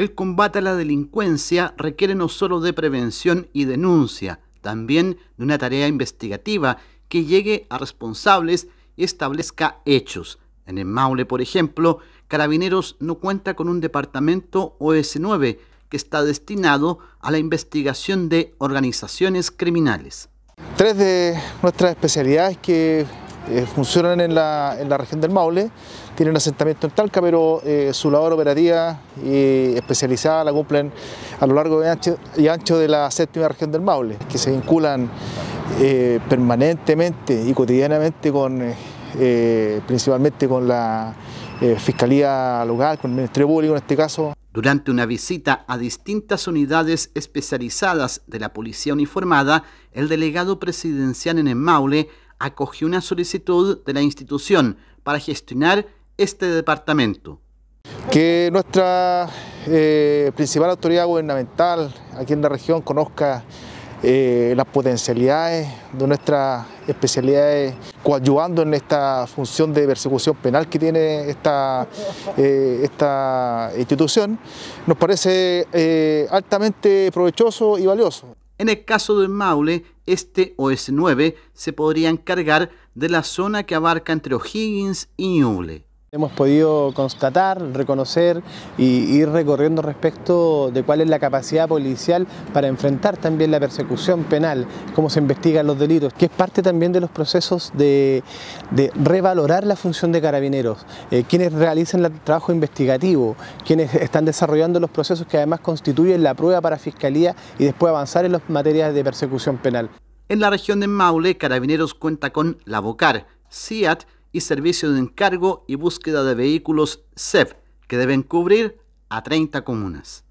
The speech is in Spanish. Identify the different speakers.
Speaker 1: El combate a la delincuencia requiere no solo de prevención y denuncia, también de una tarea investigativa que llegue a responsables y establezca hechos. En el Maule, por ejemplo, Carabineros no cuenta con un departamento OS9 que está destinado a la investigación de organizaciones criminales.
Speaker 2: Tres de nuestras especialidades que eh, funcionan en la, región del Maule, tienen asentamiento en Talca, pero eh, su labor operativa y especializada la cumplen a lo largo y ancho, de la séptima región del Maule, que se vinculan eh, permanentemente y cotidianamente con, principalmente con la Fiscalía Local, con el Ministerio Público en este caso.
Speaker 1: Durante una visita a distintas unidades especializadas de la policía uniformada, el delegado presidencial en el Maule acogió una solicitud de la institución para gestionar este departamento.
Speaker 2: Que nuestra eh, principal autoridad gubernamental aquí en la región conozca eh, las potencialidades de nuestras especialidades, coadyuvando en esta función de persecución penal que tiene esta, eh, esta institución, nos parece altamente provechoso y valioso.
Speaker 1: En el caso de Maule, este OS9 se podría encargar de la zona que abarca entre O'Higgins y Ñuble.
Speaker 3: Hemos podido constatar, reconocer y ir recorriendo respecto de cuál es la capacidad policial para enfrentar también la persecución penal, cómo se investigan los delitos, que es parte también de los procesos de, revalorar la función de carabineros, eh, quienes realizan el trabajo investigativo, quienes están desarrollando los procesos que además constituyen la prueba para fiscalía y después avanzar en las materias de persecución
Speaker 1: penal. En la región de Maule, Carabineros cuenta con la BOCAR, CIAT, y servicio de encargo y búsqueda de vehículos CEP que deben cubrir a 30 comunas.